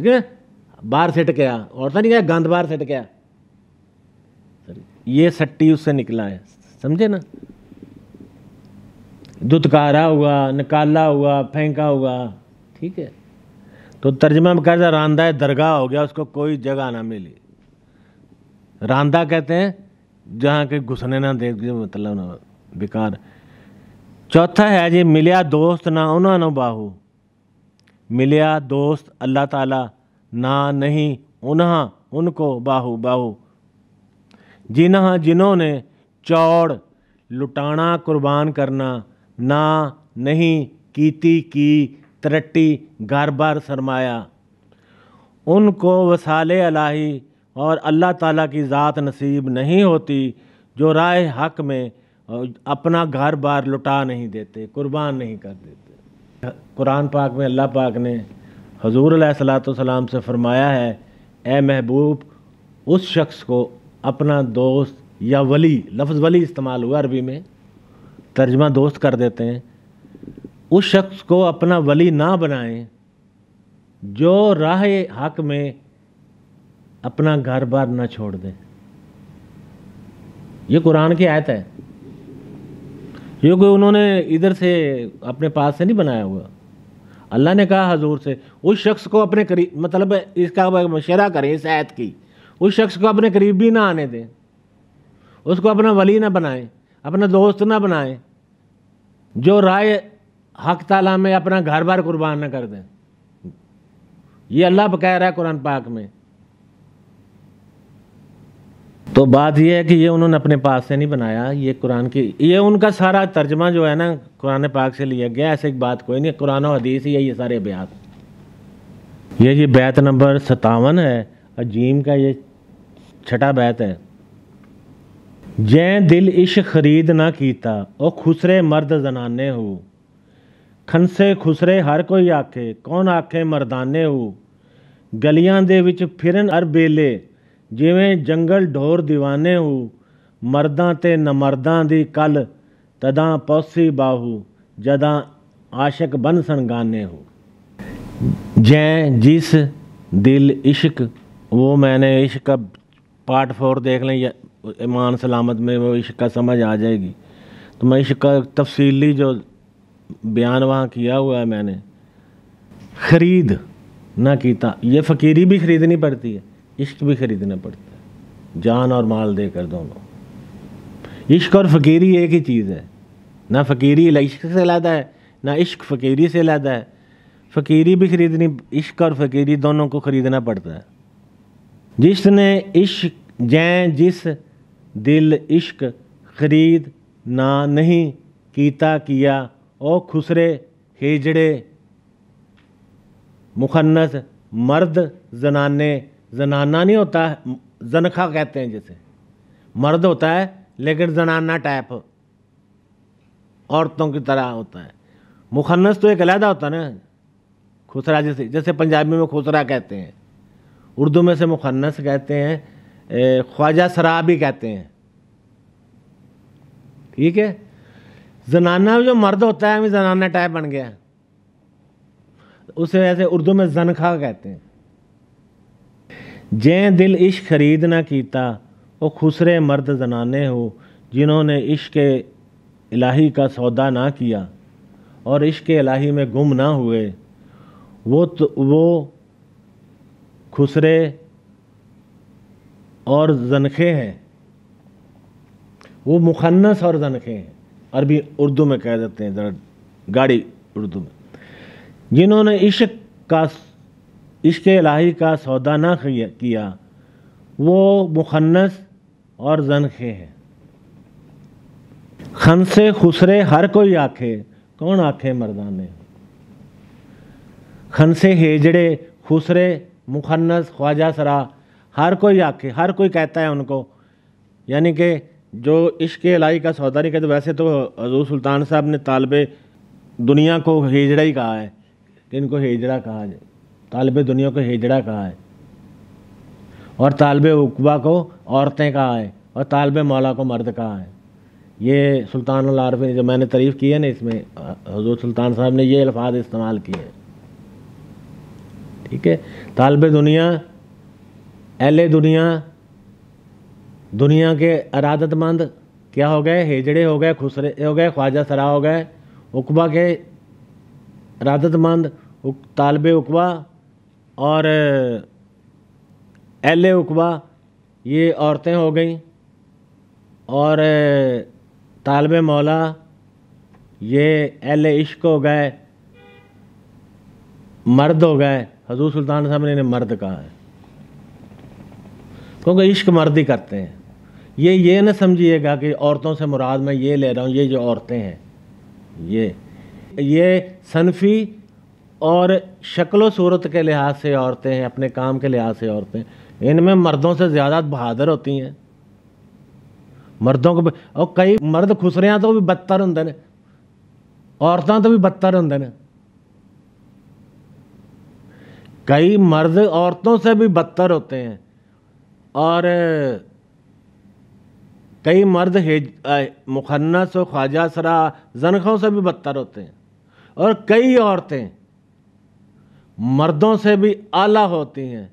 ठीक है बाहर सेट गया और तो नहीं गया गंध बाहर सेट गया ये सट्टी उससे निकला है समझे ना दुतकारा हुआ निकाला हुआ फेंका हुआ ठीक है तो तर्जमा में कहता रांदा दरगाह हो गया उसको कोई जगह ना मिली रांदा कहते हैं जहाँ के घुसने ना दे मतलब ना बेकार चौथा है जी मिलिया दोस्त ना उन्होंने बाहू मिलया दोस्त अल्लाह ताला ना नहीं उन्हा उनको बाहु बाहु जिन्हा जिन्होंने चौड़ लुटाना कुर्बान करना ना नहीं कीती की तरट्टी घर बार सरमाया उनको वसाले अलाही और अल्लाह ताला की ज़ात नसीब नहीं होती जो राय हक में अपना घर बार लुटा नहीं देते कुर्बान नहीं कर देते कुरान पाक में अल्लाह पाक ने हजूर सलाम से फ़रमाया है ए महबूब उस शख्स को अपना दोस्त या वली लफ्ज़ वली इस्तेमाल हुआ अरबी में तर्जमा दोस्त कर देते हैं उस शख्स को अपना वली ना बनाएं जो राह हक में अपना घर बार ना छोड़ दें ये कुरान की आयत है ये कोई उन्होंने इधर से अपने पास से नहीं बनाया हुआ अल्लाह ने कहा हजूर से उस शख्स को अपने करीब मतलब इसका मशरा करें इस ऐत की उस शख्स को अपने करीब भी ना आने दें उसको अपना वली ना बनाएं अपना दोस्त ना बनाएं जो राय हक ताला में अपना घर बार कुर्बान ना कर दें ये अल्लाह कह रहा है कुरान पाक में तो बात यह है कि ये उन्होंने अपने पास से नहीं बनाया ये कुरान की ये उनका सारा तर्जमा जो है ना कुरान पाक से लिया गया ऐसे एक बात कोई नहीं कुरान और हदीस ही है ये सारे अभ्यास ये जी बैत नंबर सतावन है अजीम का ये छठा बैत है जै दिल इश खरीद ना कीता ओ खुसरे मर्द जनाने हो खनसे खुसरे हर कोई आखे कौन आखे मर्दाने हो गलियां दे विच फिरन अर बेले ਜਿਵੇਂ ਜੰਗਲ ਢੋਰ دیਵਾਨੇ ਹੂ ਮਰਦਾਂ ਤੇ ਨਮਰਦਾਂ ਦੀ ਕੱਲ ਤਦਾਂ ਪੌਸੀ ਬਾਹੂ ਜਦਾਂ ਆਸ਼ਕ ਬਨ ਸੰਗਾਨੇ ਹੂ ਜੈ ਜਿਸ दिल इश्क वो मैंने इश्क का पार्ट फोर देख लें ईमान सलामत में वो इश्क का समझ आ जाएगी तो मैं इश्क का तफसीली जो बयान वहाँ किया हुआ है मैंने ख़रीद ना कीता ये फ़कीरी भी ख़रीदनी पड़ती है इश्क भी खरीदना पड़ता है जान और माल देकर दोनों इश्क और फकीरी एक ही चीज़ है ना फकीरी इश्क से लादा है ना इश्क फकीरी से लादा है फकीरी भी खरीदनी इश्क और फकीरी दोनों को ख़रीदना पड़ता है जिसने इश्क जै जिस दिल इश्क खरीद ना नहीं कीता किया ओ खुसरे हेजड़े मुखन्नस मर्द जनाने जनाना नहीं होता है जनखा कहते हैं जैसे मर्द होता है लेकिन जनाना टाइप औरतों की तरह होता है मुखन्नस तो एक अलहदा होता है ना खुसरा जैसे जैसे पंजाबी में खुसरा कहते हैं उर्दू में से मुखन्नस कहते हैं ख्वाजा सरा भी कहते हैं ठीक है जनाना जो मर्द होता है हमें जनाना टाइप बन गया उसे ऐसे उर्दू में जनखा कहते हैं जै दिल इश्क खरीद ना किया वो खुसरे मर्द जनाने हो जिन्होंने इश्क इलाही का सौदा ना किया और इश्क इलाही में गुम ना हुए वो तो वो खुसरे और जनखे हैं वो मुखन्नस और जनखे हैं अरबी उर्दू में कह देते हैं ज़रा गाड़ी उर्दू में जिन्होंने इश्क का इश्क इलाही का सौदा ना किया वो मुखन्नस और जनखे हैं खन से खुसरे हर कोई आखे कौन आखे मर्दाने खन से हेजड़े खुसरे मुखन्नस ख्वाजा सरा हर कोई आखे हर कोई कहता है उनको यानी कि जो इश्क इलाही का सौदा नहीं कहते वैसे तो हजूर सुल्तान साहब ने तालब दुनिया को हेजड़ा ही कहा है कि इनको हेजड़ा कहा जाए तालब दुनिया को हिजड़ा कहा है और तालब उकबा को औरतें कहा है और तालब मौला को मर्द कहा है ये सुल्तान ने जो मैंने तारीफ़ की है ना इसमें हजूर सुल्तान साहब ने ये अल्फाज इस्तेमाल किए हैं ठीक है तालब दुनिया एल दुनिया दुनिया के अरादतमंद क्या हो गए हेजड़े हो गए खुसरे हो गए ख्वाजा सरा हो गए उकबा के अरादतमंद तालब उकबा और एल ए उकबा ये औरतें हो गई और तालब मौला ये एल इश्क हो गए मर्द हो गए हजूर सुल्तान साहब ने इन्हें मर्द कहा है क्योंकि इश्क मर्द ही करते हैं ये ये ना समझिएगा कि औरतों से मुराद मैं ये ले रहा हूँ ये जो औरतें हैं ये ये सनफ़ी और शक्लो सूरत के लिहाज से औरतें हैं अपने काम के लिहाज से औरतें इनमें मर्दों से ज़्यादा बहादुर होती हैं मर्दों को और कई मर्द खुसरियाँ तो भी बदतर होंगे ने औरतों तो भी बदतर होंगे ने कई मर्द औरतों से भी बदतर होते हैं और कई मर्द मुखन्नस और ख्वाजा सरा जनखों से भी बदतर होते हैं और कई औरतें मर्दों से भी आला होती हैं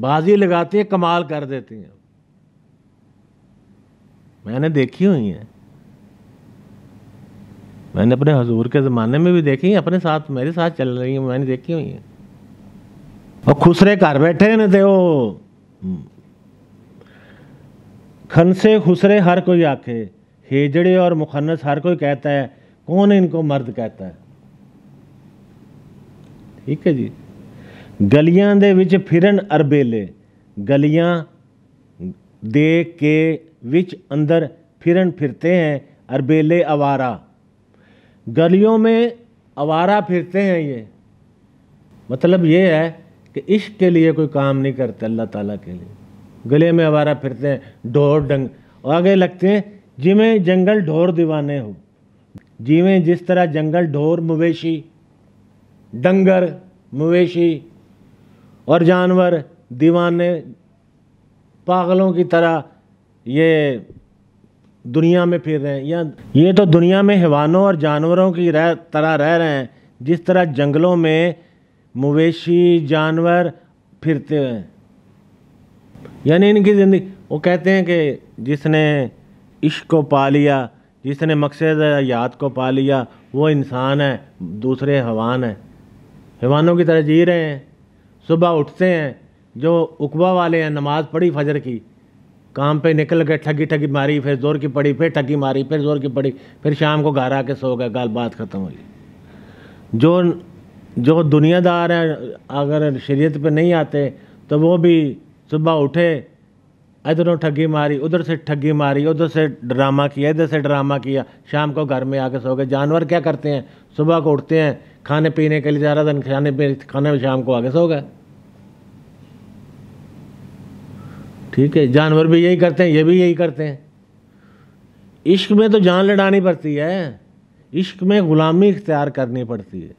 बाजी लगाती हैं कमाल कर देती हैं मैंने देखी हुई हैं मैंने अपने हजूर के ज़माने में भी देखी हैं अपने साथ मेरे साथ चल रही हैं मैंने देखी हुई हैं और खुसरे घर बैठे न ना वो खन से खुसरे हर कोई आखे हेजड़े और मुखनस हर कोई कहता है कौन इनको मर्द कहता है ठीक है जी गलिया के ਵਿੱਚ ਫਿਰਨ अरबेले ਗਲੀਆਂ दे के ਵਿੱਚ अंदर फिरन फिरते हैं अरबेले आवारा गलियों में आवारा फिरते हैं ये मतलब ये है कि इश्क के लिए कोई काम नहीं करते अल्लाह ताला के लिए गले में आवारा फिरते हैं ढोर डंग आगे लगते हैं जिमें जंगल ढोर दीवाने हो जिमें जिस तरह जंगल ढोर मवेशी डंगर मवेशी और जानवर दीवाने पागलों की तरह ये दुनिया में फिर रहे हैं या ये तो दुनिया में हैवानों और जानवरों की रह तरह रह रहे हैं जिस तरह जंगलों में मवेशी जानवर फिरते हैं यानी इनकी ज़िंदगी वो कहते हैं कि जिसने इश्क को पा लिया जिसने मकसद याद को पा लिया वो इंसान है दूसरे हवान है हैवानों की तरह जी रहे हैं सुबह उठते हैं जो उकबा वाले हैं नमाज़ पढ़ी फजर की काम पे निकल गए ठगी ठगी मारी फिर जोर की पड़ी फिर ठगी मारी फिर जोर की पड़ी फिर शाम को घर आके सो गए गाल बात ख़त्म गई जो जो दुनियादार हैं अगर शरीयत पे नहीं आते तो वो भी सुबह उठे इधरों ठगी मारी उधर से ठगी मारी उधर से ड्रामा किया इधर से ड्रामा किया शाम को घर में आके सो गए जानवर क्या करते हैं सुबह को उठते हैं खाने पीने के लिए जा रहा था खाने पीने खाने में शाम को आगे सो गए ठीक है जानवर भी यही करते हैं ये भी यही करते हैं इश्क में तो जान लड़ानी पड़ती है इश्क में ग़ुलामी इख्तियार करनी पड़ती है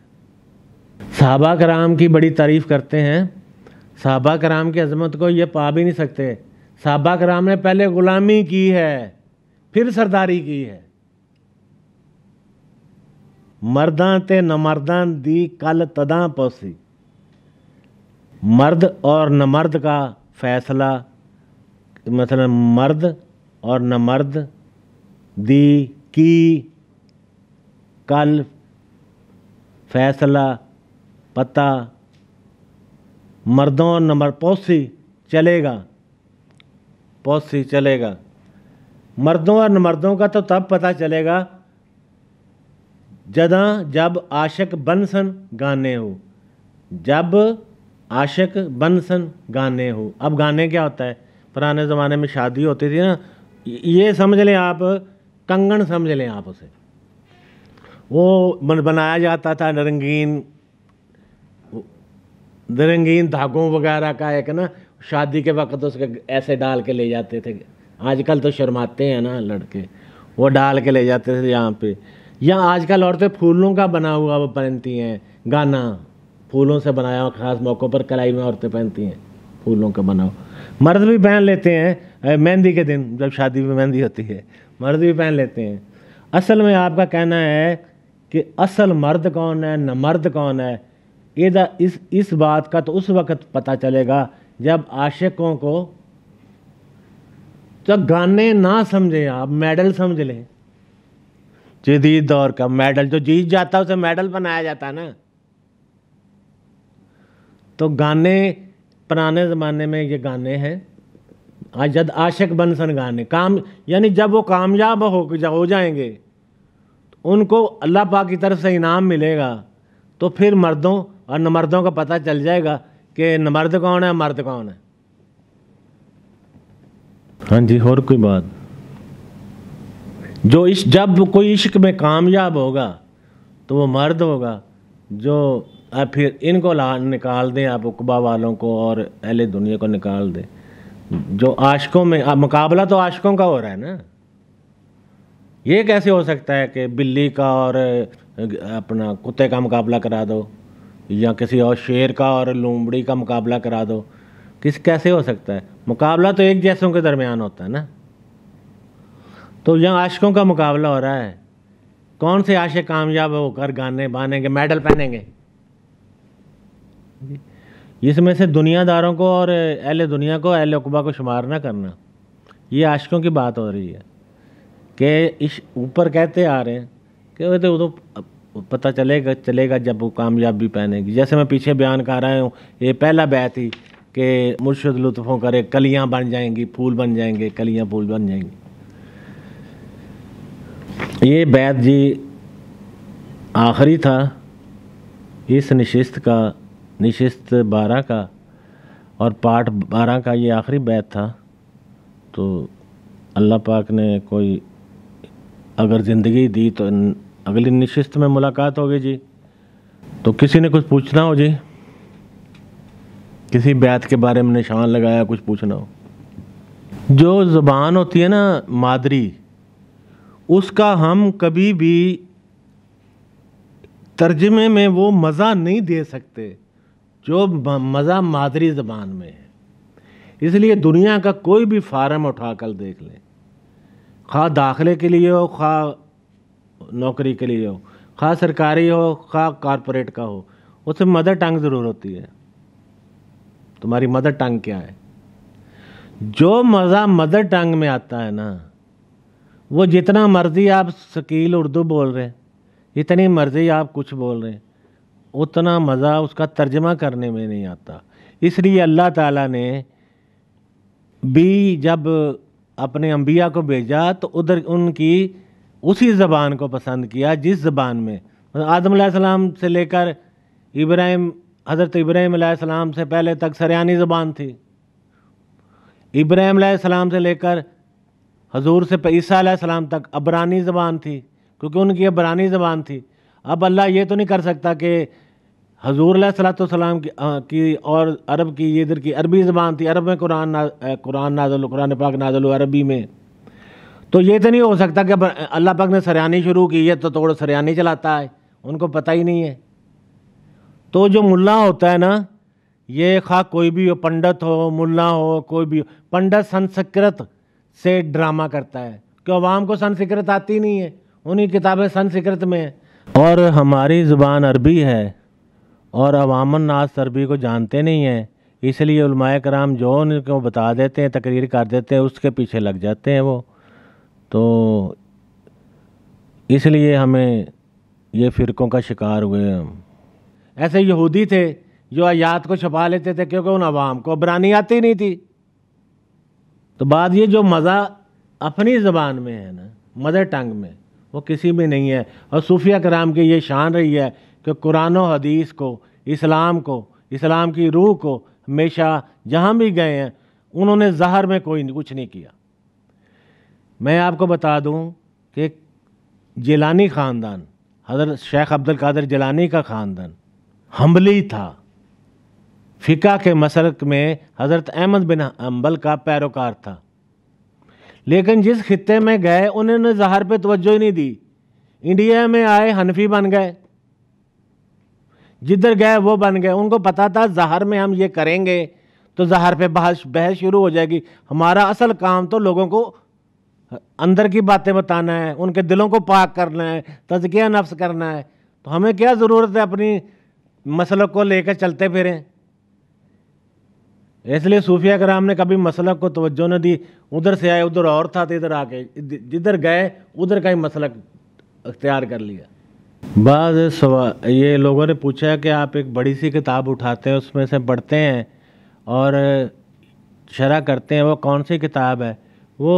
साहबा कराम की बड़ी तारीफ़ करते हैं साहबा कराम की अजमत को ये पा भी नहीं सकते साहबा कराम ने पहले ग़ुलामी की है फिर सरदारी की है मर्दां ते नमर्दां दी कल तदा पौसी मर्द और न मर्द का फैसला मतलब मर्द और न मर्द दी की कल फैसला पता मर्दों मर्द पौसी चलेगा पौसी चलेगा मर्दों और न मर्दों का तो तब पता चलेगा जदा जब आशक बन सन गाने हो जब आशक बन सन गाने हो अब गाने क्या होता है पुराने ज़माने में शादी होती थी ना ये समझ लें आप कंगन समझ लें आप उसे वो बनाया जाता था नरंगीन नरंगीन धागों वगैरह का एक ना शादी के वक्त उसके ऐसे डाल के ले जाते थे आजकल तो शर्माते हैं ना लड़के वो डाल के ले जाते थे यहाँ पे या आजकल औरतें फूलों का बना हुआ वो पहनती हैं गाना फूलों से बनाया हुआ खास मौक़ों पर कलाई में औरतें पहनती हैं फूलों का बना हुआ मर्द भी पहन लेते हैं मेहंदी के दिन जब शादी में मेहंदी होती है मर्द भी पहन लेते हैं असल में आपका कहना है कि असल मर्द कौन है न मर्द कौन है ये इस इस बात का तो उस वक्त पता चलेगा जब आशिकों को जब गाने ना समझें आप मेडल समझ लें जदीद दौर का मेडल जो जीत जाता है उसे मेडल बनाया जाता है ना तो गाने पुराने ज़माने में ये गाने हैं आज जब आशिक सन गाने काम यानी जब वो कामयाब हो जा, हो जाएंगे तो उनको अल्लाह पाक की तरफ से इनाम मिलेगा तो फिर मर्दों और नमर्दों का पता चल जाएगा कि नमर्द कौन है मर्द कौन है हाँ जी और कोई बात जो इस जब कोई इश्क में कामयाब होगा तो वो मर्द होगा जो फिर इनको ला निकाल दें आप उकबा वालों को और अहले दुनिया को निकाल दें जो आशकों में आ, मुकाबला तो आशकों का हो रहा है ना ये कैसे हो सकता है कि बिल्ली का और अपना कुत्ते का मुकाबला करा दो या किसी और शेर का और लूमड़ी का मुकाबला करा दो किस कैसे हो सकता है मुकाबला तो एक जैसों के दरमियान होता है ना तो यहाँ आशिकों का मुकाबला हो रहा है कौन से आशे कामयाब होकर गाने बानेंगे मेडल पहनेंगे इसमें से दुनियादारों को और अहल दुनिया को अहल अकबा को शुमार ना करना ये आशिकों की बात हो रही है कि इस ऊपर कहते आ रहे हैं कि वो तो, तो पता चलेगा चलेगा जब वो कामयाबी पहनेगी जैसे मैं पीछे बयान कर रहा हूँ ये पहला बै थी कि मुर्शद लुत्फ़ों करे कलियाँ बन जाएंगी फूल बन जाएंगे कलियाँ फूल बन जाएंगी ये बैद जी आखिरी था इस निशिस्त का नशस्त बारह का और पाठ बारह का ये आखिरी बैत था तो अल्लाह पाक ने कोई अगर ज़िंदगी दी तो अगली नशस्त में मुलाकात होगी जी तो किसी ने कुछ पूछना हो जी किसी बैत के बारे में निशान लगाया कुछ पूछना हो जो ज़बान होती है ना मादरी उसका हम कभी भी तर्जमे में वो मज़ा नहीं दे सकते जो मज़ा मादरी ज़बान में है इसलिए दुनिया का कोई भी फार्म उठा कर देख लें खा दाखिले के लिए हो खा नौकरी के लिए हो खा सरकारी हो खा कॉरपोरेट का हो उसे मदर टंग ज़रूर होती है तुम्हारी मदर टंग क्या है जो मज़ा मदर टंग में आता है ना वो जितना मर्ज़ी आप शकील उर्दू बोल रहे हैं जितनी मर्ज़ी आप कुछ बोल रहे हैं उतना मज़ा उसका तर्जमा करने में नहीं आता इसलिए अल्लाह ताला ने भी जब अपने अम्बिया को भेजा तो उधर उनकी उसी ज़बान को पसंद किया जिस ज़बान में आदम से लेकर इब्राहिम हज़रत इब्राहिम से पहले तक सरयानी ज़बान थी इब्राहिम सलाम से लेकर हजूर से ईसा सलाम तक अबरानी ज़बान थी क्योंकि उनकी अबरानी ज़बान थी अब अल्लाह ये तो नहीं कर सकता कि हजूर सलाम की, आ, की और अरब की इधर की अरबी ज़बान थी अरब में कुरान ना, कुरान नाजल कुरान पाक नाजल अरबी में तो ये तो नहीं हो सकता कि अल्लाह पाक ने सरयानी शुरू की है तो थोड़ा सरयानी चलाता है उनको पता ही नहीं है तो जो मुल्ला होता है ना ये खा कोई भी हो पंडित हो मुल्ला हो कोई भी हो पंडित संस्कृत से ड्रामा करता है कि आवाम को संस्कृत आती नहीं है उन्हीं किताबें संस्कृत में और हमारी ज़ुबान अरबी है और अवामन नास अरबी को जानते नहीं हैं इसलिए उलमाए कराम जो उनको बता देते हैं तकरीर कर देते हैं उसके पीछे लग जाते हैं वो तो इसलिए हमें ये फ़िरक़ों का शिकार हुए हम ऐसे यहूदी थे जो आयात को छपा लेते थे क्योंकि उन आवाम को अबरानी आती नहीं थी तो बात ये जो मज़ा अपनी ज़बान में है ना मदर टंग में वो किसी में नहीं है और सूफिया कराम की ये शान रही है कि कुरान हदीस को इस्लाम को इस्लाम की रूह को हमेशा जहाँ भी गए हैं उन्होंने जहर में कोई कुछ नहीं किया मैं आपको बता दूं कि जेलानी ख़ानदान हज़रत शेख अब्दुल कादर जेलानी का ख़ानदान हमली था फ़िका के मसलक में हज़रत अहमद बिन अम्बल का पैरोकार था लेकिन जिस खत्े में गए उन्होंने जहर पर तोज्जो ही नहीं दी इंडिया में आए हनफी बन गए जिधर गए वो बन गए उनको पता था जहर में हम ये करेंगे तो जहर पे बहस बहस शुरू हो जाएगी हमारा असल काम तो लोगों को अंदर की बातें बताना है उनके दिलों को पाक करना है तजकिया नफ्स करना है तो हमें क्या ज़रूरत है अपनी मसलों को लेकर चलते फिरें इसलिए सूफिया कराम ने कभी मसलक को तवज्जो न दी उधर से आए उधर और था तो इधर आके जिधर गए उधर का ही मसलक अख्तियार कर लिया बाद ये लोगों ने पूछा कि आप एक बड़ी सी किताब उठाते हैं उसमें से पढ़ते हैं और शरा करते हैं वो कौन सी किताब है वो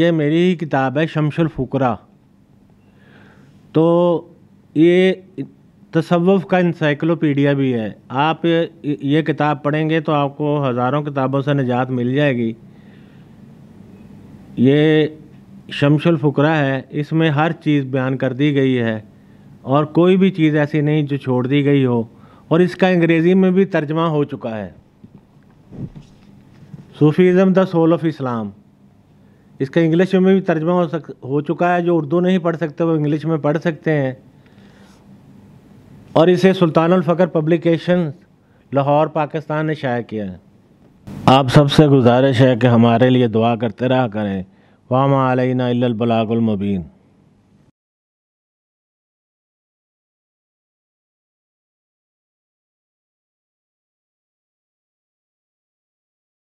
ये मेरी ही किताब है शमशुल फुकरा तो ये तसव्वुफ़ का इंसाइक्लोपीडिया भी है आप ये किताब पढ़ेंगे तो आपको हज़ारों किताबों से निजात मिल जाएगी ये शमशुल फ़ुकरा है इसमें हर चीज़ बयान कर दी गई है और कोई भी चीज़ ऐसी नहीं जो छोड़ दी गई हो और इसका अंग्रेज़ी में भी तर्जमा हो चुका है Sufism the soul of Islam इसका इंग्लिश में भी तर्जमा हो सक हो चुका है जो उर्दू नहीं पढ़ सकते वो इंग्लिश में पढ़ सकते हैं और इसे फ़कर पब्लिकेशन लाहौर पाकिस्तान ने शाया किया है आप सबसे गुजारिश है कि हमारे लिए दुआ करते रहा करें वामा आलना